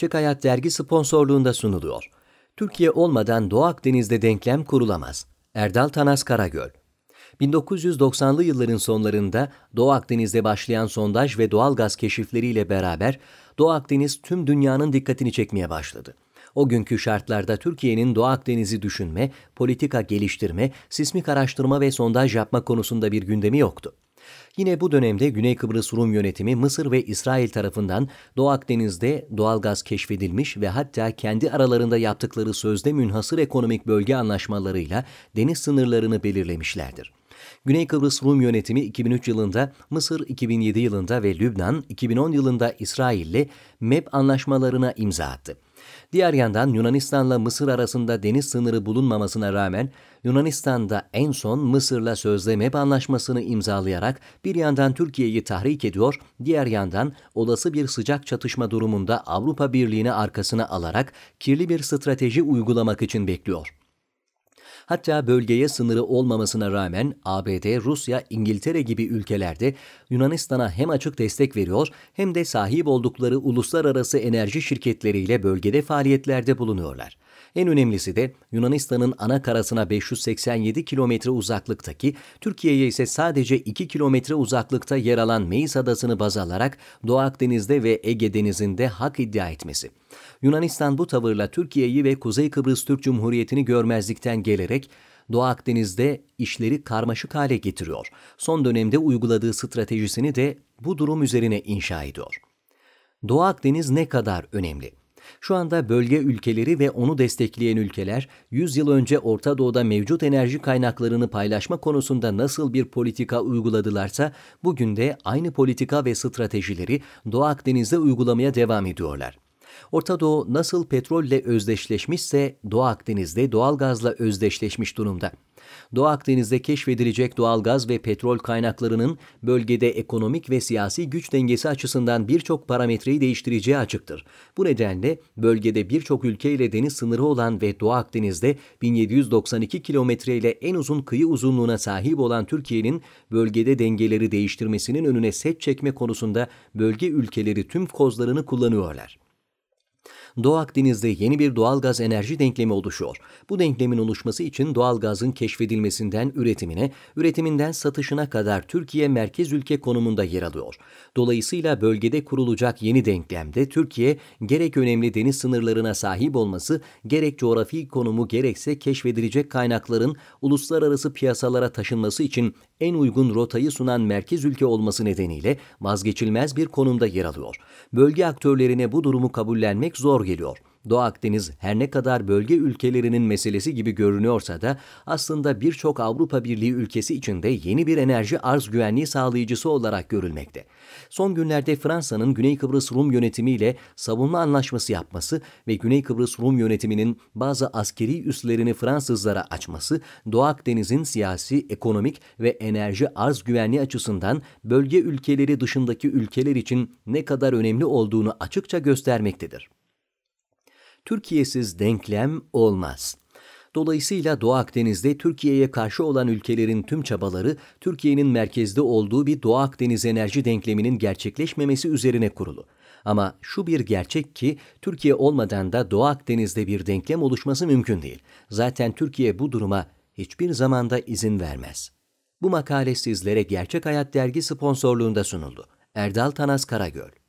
Gerçek Hayat Dergi sponsorluğunda sunuluyor. Türkiye olmadan Doğu Akdeniz'de denklem kurulamaz. Erdal Tanas Karagöl 1990'lı yılların sonlarında Doğu Akdeniz'de başlayan sondaj ve doğal gaz keşifleriyle beraber Doğu Akdeniz tüm dünyanın dikkatini çekmeye başladı. O günkü şartlarda Türkiye'nin Doğu Akdeniz'i düşünme, politika geliştirme, sismik araştırma ve sondaj yapma konusunda bir gündemi yoktu. Yine bu dönemde Güney Kıbrıs Rum yönetimi Mısır ve İsrail tarafından Doğu Akdeniz'de doğalgaz keşfedilmiş ve hatta kendi aralarında yaptıkları sözde münhasır ekonomik bölge anlaşmalarıyla deniz sınırlarını belirlemişlerdir. Güney Kıbrıs Rum yönetimi 2003 yılında, Mısır 2007 yılında ve Lübnan 2010 yılında İsrail'le MEP anlaşmalarına imza attı. Diğer yandan Yunanistan'la Mısır arasında deniz sınırı bulunmamasına rağmen Yunanistan'da en son Mısır'la sözde MEP anlaşmasını imzalayarak bir yandan Türkiye'yi tahrik ediyor, diğer yandan olası bir sıcak çatışma durumunda Avrupa Birliği'ni arkasına alarak kirli bir strateji uygulamak için bekliyor. Hatta bölgeye sınırı olmamasına rağmen ABD, Rusya, İngiltere gibi ülkelerde Yunanistan'a hem açık destek veriyor hem de sahip oldukları uluslararası enerji şirketleriyle bölgede faaliyetlerde bulunuyorlar. En önemlisi de Yunanistan'ın ana karasına 587 kilometre uzaklıktaki, Türkiye'ye ise sadece 2 kilometre uzaklıkta yer alan Meis Adası'nı baz alarak Doğu Akdeniz'de ve Ege Denizi'nde hak iddia etmesi. Yunanistan bu tavırla Türkiye'yi ve Kuzey Kıbrıs Türk Cumhuriyeti'ni görmezlikten gelerek Doğu Akdeniz'de işleri karmaşık hale getiriyor. Son dönemde uyguladığı stratejisini de bu durum üzerine inşa ediyor. Doğu Akdeniz ne kadar önemli? Şu anda bölge ülkeleri ve onu destekleyen ülkeler 100 yıl önce Orta Doğu'da mevcut enerji kaynaklarını paylaşma konusunda nasıl bir politika uyguladılarsa bugün de aynı politika ve stratejileri Doğu Akdeniz'de uygulamaya devam ediyorlar. Orta Doğu nasıl petrolle özdeşleşmişse Doğu Akdeniz'de doğalgazla özdeşleşmiş durumda. Doğu Akdeniz'de keşfedilecek doğalgaz ve petrol kaynaklarının bölgede ekonomik ve siyasi güç dengesi açısından birçok parametreyi değiştireceği açıktır. Bu nedenle bölgede birçok ülkeyle deniz sınırı olan ve Doğu Akdeniz'de 1792 kilometre ile en uzun kıyı uzunluğuna sahip olan Türkiye'nin bölgede dengeleri değiştirmesinin önüne set çekme konusunda bölge ülkeleri tüm kozlarını kullanıyorlar. Doğu Akdeniz'de yeni bir doğalgaz enerji denklemi oluşuyor. Bu denklemin oluşması için doğalgazın keşfedilmesinden üretimine, üretiminden satışına kadar Türkiye merkez ülke konumunda yer alıyor. Dolayısıyla bölgede kurulacak yeni denklemde Türkiye gerek önemli deniz sınırlarına sahip olması, gerek coğrafi konumu gerekse keşfedilecek kaynakların uluslararası piyasalara taşınması için en uygun rotayı sunan merkez ülke olması nedeniyle vazgeçilmez bir konumda yer alıyor. Bölge aktörlerine bu durumu kabullenmek zor zor geliyor. Doğu Akdeniz her ne kadar bölge ülkelerinin meselesi gibi görünüyorsa da aslında birçok Avrupa Birliği ülkesi içinde yeni bir enerji arz güvenliği sağlayıcısı olarak görülmekte. Son günlerde Fransa'nın Güney Kıbrıs Rum yönetimiyle savunma anlaşması yapması ve Güney Kıbrıs Rum yönetiminin bazı askeri üslerini Fransızlara açması Doğu Akdeniz'in siyasi, ekonomik ve enerji arz güvenliği açısından bölge ülkeleri dışındaki ülkeler için ne kadar önemli olduğunu açıkça göstermektedir. Türkiye'siz denklem olmaz. Dolayısıyla Doğu Akdeniz'de Türkiye'ye karşı olan ülkelerin tüm çabaları Türkiye'nin merkezde olduğu bir Doğu Akdeniz enerji denkleminin gerçekleşmemesi üzerine kurulu. Ama şu bir gerçek ki Türkiye olmadan da Doğu Akdeniz'de bir denklem oluşması mümkün değil. Zaten Türkiye bu duruma hiçbir zamanda izin vermez. Bu makale sizlere Gerçek Hayat Dergi sponsorluğunda sunuldu. Erdal Tanaz Karagöl